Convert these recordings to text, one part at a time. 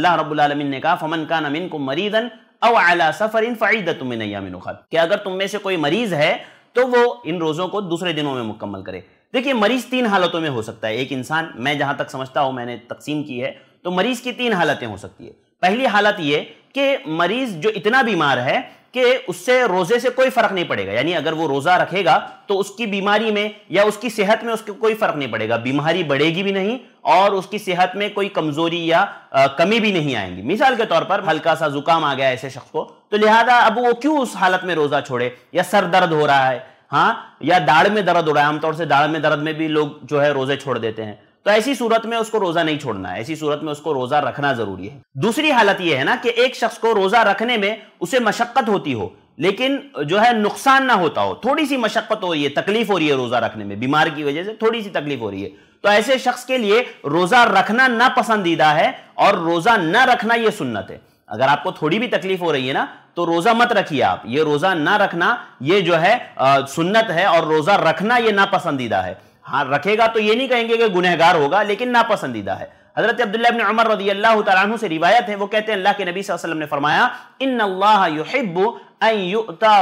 अल्लाह रबालमीन ने कहा फमन का नमिन को मरीदन अव अला सफर इन फ़ायदा तुम्हें कि अगर तुम में से कोई मरीज़ है तो वो इन रोज़ों को दूसरे दिनों में मुकम्मल करे देखिए मरीज़ तीन हालतों में हो सकता है एक इंसान मैं जहाँ तक समझता हूँ मैंने तकसीम की है तो मरीज़ की तीन हालतें हो सकती है पहली हालत ये कि मरीज़ जो इतना बीमार है कि उससे रोजे से कोई फर्क नहीं पड़ेगा यानी अगर वो रोजा रखेगा तो उसकी बीमारी में या उसकी सेहत में उसको कोई फर्क नहीं पड़ेगा बीमारी बढ़ेगी भी नहीं और उसकी सेहत में कोई कमजोरी या आ, कमी भी नहीं आएंगी मिसाल के तौर पर हल्का सा जुकाम आ गया ऐसे शख्स को तो लिहाजा अब वो क्यों उस हालत में रोजा छोड़े या सर दर्द हो रहा है हाँ या दाढ़ में दर्द हो रहा है आमतौर से दाढ़ में दर्द में भी लोग जो है रोजे छोड़ देते हैं तो ऐसी सूरत में उसको रोजा नहीं छोड़ना है ऐसी सूरत में उसको रोजा रखना जरूरी है दूसरी हालत यह है ना कि एक शख्स को रोजा रखने में उसे मशक्कत होती हो लेकिन जो है नुकसान ना होता हो थोड़ी सी मशक्कत हो रही है तकलीफ हो रही है रोजा रखने में बीमार की वजह से थोड़ी सी तकलीफ हो रही है तो ऐसे शख्स के लिए रोजा रखना ना पसंदीदा है और रोजा ना रखना यह सुन्नत है अगर आपको थोड़ी भी तकलीफ हो रही है ना तो रोजा मत रखिए आप ये रोजा ना रखना ये जो है आ, सुन्नत है और रोजा रखना ना नापसंदीदा है हाँ रखेगा तो ये नहीं कहेंगे कि गुनहगार होगा लेकिन नापसंदीदा है हजरत अब्दुल्ला उमर रजी अल्लाह तु से रिवायत है वो कहते हैं अल्लाह के नबी वसल्लम ने फरमाया इन अल्लाहबुता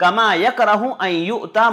कमा यक रहूता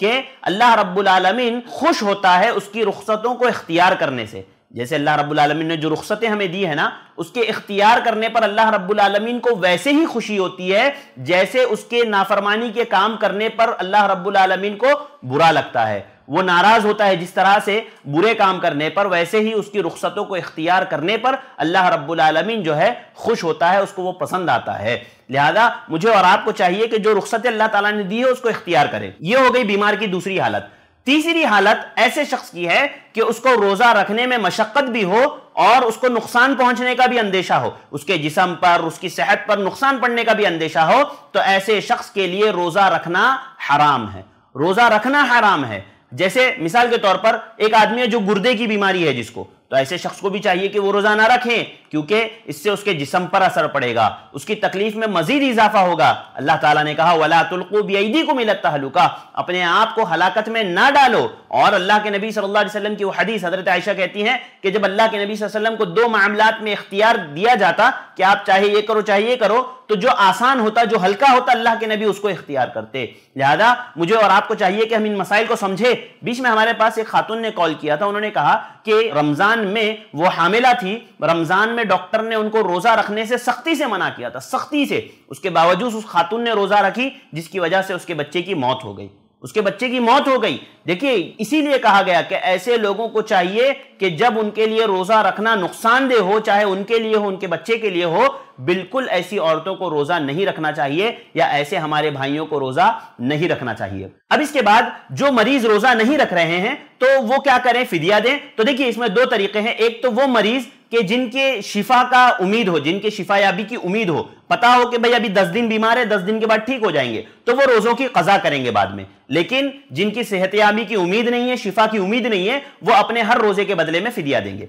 के अल्लाह रब्बुल आलमीन खुश होता है उसकी रुख्सतों को इख्तियार करने से जैसे अल्लाह रब्बुल ने जो रुख्सतें हमें दी है ना उसके इख्तियार करने पर अल्लाह रबालमीन को वैसे ही खुशी होती है जैसे उसके नाफरमानी के काम करने पर अल्लाह रबालमीन को बुरा लगता है वो नाराज होता है जिस तरह से बुरे काम करने पर वैसे ही उसकी रुख्सतों को इख्तियार करने पर अल्लाह रब्बुल जो है खुश होता है उसको वो पसंद आता है लिहाजा मुझे और आपको चाहिए कि जो रुख्सत अल्लाह तला ने दी है उसको इख्तियार करें ये हो गई बीमार की दूसरी हालत तीसरी हालत ऐसे शख्स की है कि उसको रोजा रखने में मशक्कत भी हो और उसको नुकसान पहुंचने का भी अंदेशा हो उसके जिसम पर उसकी सेहत पर नुकसान पड़ने का भी अंदेशा हो तो ऐसे शख्स के लिए रोजा रखना हराम है रोजा रखना हराम है जैसे मिसाल के तौर पर एक आदमी है जो गुर्दे की बीमारी है जिसको तो ऐसे शख्स को भी चाहिए कि वो रोजा ना रखें क्योंकि इससे उसके जिसम पर असर पड़ेगा उसकी तकलीफ में मजीद इजाफा होगा अल्लाह ताला ने कहा वला तुलकूबी को मिलत तहलुका अपने आप को हलाकत में ना डालो और अल्लाह के नबी सल्लल्लाहु अलैहि वसल्लम की वो हदीस हजरत आयशा कहती हैं कि जब अल्लाह के नबी वसल्लम को दो मामला में इख्तियार दिया जाता कि आप चाहे ये करो चाहे ये करो तो जो आसान होता जो हल्का होता अल्लाह के नबी उसको इख्तियार करते लिहाजा मुझे और आपको चाहिए कि हम इन मसाइल को समझे बीच में हमारे पास एक खातून ने कॉल किया था उन्होंने कहा कि रमज़ान में वो हामिला थी रमज़ान में में डॉक्टर ने उनको रोजा रखने से सख्ती से मना किया था सख्ती से उसके बावजूद उस खातून ने रोजा रखी जिसकी वजह से उसके बच्चे की मौत हो गई उसके बच्चे की मौत हो गई देखिए इसीलिए कहा गया कि ऐसे लोगों को चाहिए कि जब उनके लिए रोजा रखना नुकसानदेह हो चाहे उनके लिए हो उनके बच्चे के लिए हो बिल्कुल ऐसी औरतों को रोजा नहीं रखना चाहिए या ऐसे हमारे भाइयों को रोजा नहीं रखना चाहिए अब इसके बाद जो मरीज रोजा नहीं रख रहे हैं तो वो क्या करें फिदिया दें तो देखिए इसमें दो तरीके हैं एक तो वो मरीज के जिनके शिफा का उम्मीद हो जिनके शिफायाबी की उम्मीद हो पता हो कि भाई अभी दस दिन बीमार है दस दिन के बाद ठीक हो जाएंगे तो वो रोजों की कजा करेंगे बाद में लेकिन जिनकी सेहतयाबी की उम्मीद नहीं है शिफा की उम्मीद नहीं है वो अपने हर रोजे के बदले में फिदिया देंगे